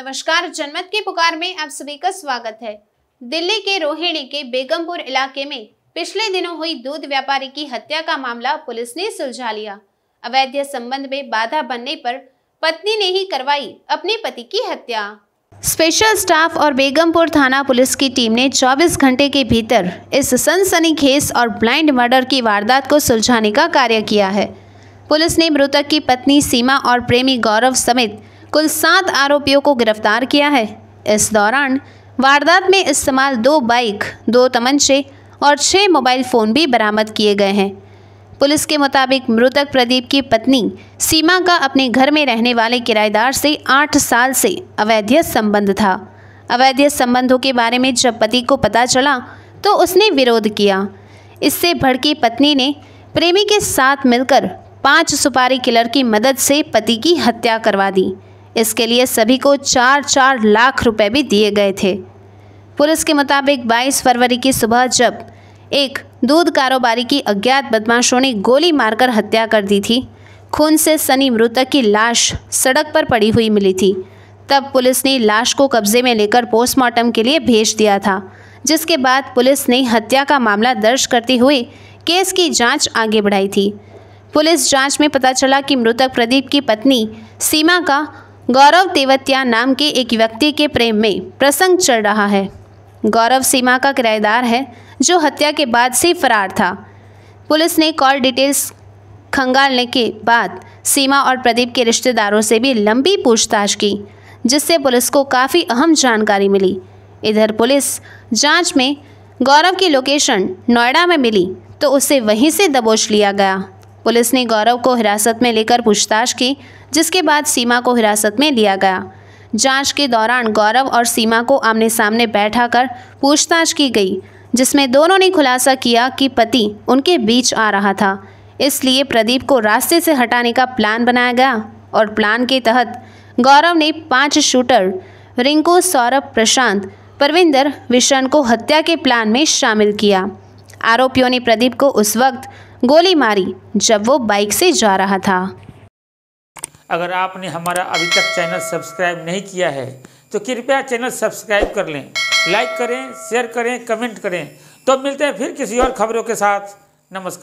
नमस्कार जनमत की पुकार में आप सभी का स्वागत है दिल्ली के रोहिणी के बेगमपुर इलाके में पिछले दिनों हुई दूध व्यापारी की हत्या का मामला पुलिस ने सुलझा लिया अवैध संबंध में बाधा बनने पर पत्नी ने ही करवाई अपने पति की हत्या स्पेशल स्टाफ और बेगमपुर थाना पुलिस की टीम ने 24 घंटे के भीतर इस सनसनीखेज और ब्लाइंड मर्डर की वारदात को सुलझाने का कार्य किया है पुलिस ने मृतक की पत्नी सीमा और प्रेमी गौरव समेत कुल सात आरोपियों को गिरफ्तार किया है इस दौरान वारदात में इस्तेमाल दो बाइक दो तमंचे और छः मोबाइल फ़ोन भी बरामद किए गए हैं पुलिस के मुताबिक मृतक प्रदीप की पत्नी सीमा का अपने घर में रहने वाले किराएदार से आठ साल से अवैध संबंध था अवैध संबंधों के बारे में जब पति को पता चला तो उसने विरोध किया इससे भड़की पत्नी ने प्रेमी के साथ मिलकर पांच सुपारी किलर की मदद से पति की हत्या करवा दी इसके लिए सभी को चार चार लाख रुपए भी दिए गए थे पुलिस के मुताबिक 22 फरवरी की सुबह जब एक दूध कारोबारी की अज्ञात बदमाशों ने गोली मारकर हत्या कर दी थी खून से सनी मृतक की लाश सड़क पर पड़ी हुई मिली थी तब पुलिस ने लाश को कब्जे में लेकर पोस्टमार्टम के लिए भेज दिया था जिसके बाद पुलिस ने हत्या का मामला दर्ज करते हुए केस की जांच आगे बढ़ाई थी पुलिस जांच में पता चला कि मृतक प्रदीप की पत्नी सीमा का गौरव तेवतिया नाम के एक व्यक्ति के प्रेम में प्रसंग चल रहा है गौरव सीमा का किराएदार है जो हत्या के बाद से फरार था पुलिस ने कॉल डिटेल्स खंगालने के बाद सीमा और प्रदीप के रिश्तेदारों से भी लंबी पूछताछ की जिससे पुलिस को काफ़ी अहम जानकारी मिली इधर पुलिस जांच में गौरव की लोकेशन नोएडा में मिली तो उसे वहीं से दबोच लिया गया पुलिस ने गौरव को हिरासत में लेकर पूछताछ की जिसके बाद सीमा को हिरासत में लिया गया जांच के दौरान गौरव और सीमा को आमने सामने बैठा कर पूछताछ की गई जिसमें दोनों ने खुलासा किया कि पति उनके बीच आ रहा था इसलिए प्रदीप को रास्ते से हटाने का प्लान बनाया गया और प्लान के तहत गौरव ने पांच शूटर रिंकू सौरभ प्रशांत परविंदर विशन को हत्या के प्लान में शामिल किया आरोपियों ने प्रदीप को उस वक्त गोली मारी जब वो बाइक से जा रहा था अगर आपने हमारा अभी तक चैनल सब्सक्राइब नहीं किया है तो कृपया चैनल सब्सक्राइब कर लें लाइक करें शेयर करें कमेंट करें तो मिलते हैं फिर किसी और खबरों के साथ नमस्कार